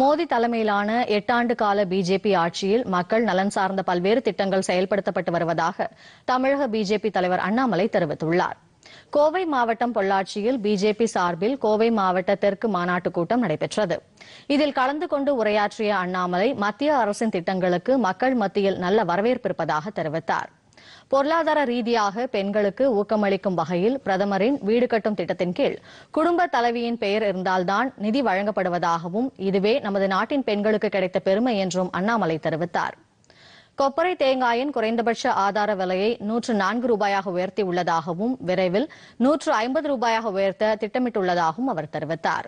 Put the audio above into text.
மோடி தலைமையிலான எட்டாண்டு கால பிஜேபி ஆட்சியில் மக்கள் நலன் சார்ந்த பல்வேறு திட்டங்கள் செயல்படுத்தப்பட்டு வருவதாக தமிழக பிஜேபி தலைவர் அண்ணாமலை தெரிவித்துள்ளார் கோவை மாவட்டம் பொள்ளாச்சியில் பிஜேபி சார்பில் கோவை மாவட்ட தெற்கு மாநாட்டுக் கூட்டம் நடைபெற்றது இதில் கலந்து கொண்டு உரையாற்றிய அண்ணாமலை மத்திய அரசின் திட்டங்களுக்கு மக்கள் மத்தியில் நல்ல வரவேற்பு இருப்பதாக தெரிவித்தாா் பொருளாதார ரீதியாக பெண்களுக்கு ஊக்கமளிக்கும் வகையில் பிரதமரின் வீடு கட்டும் திட்டத்தின் கீழ் குடும்ப தலைவியின் பெயர் இருந்தால்தான் நிதி வழங்கப்படுவதாகவும் இதுவே நமது நாட்டின் பெண்களுக்கு கிடைத்த பெருமை என்றும் அண்ணாமலை தெரிவித்தாா் கொப்பரை தேங்காயின் குறைந்தபட்ச ஆதார விலையை நூற்று நான்கு ரூபாயாக உள்ளதாகவும் விரைவில் நூற்று ஐம்பது ரூபாயாக உயர்த்த திட்டமிட்டுள்ளதாகவும் அவர் தெரிவித்தாா்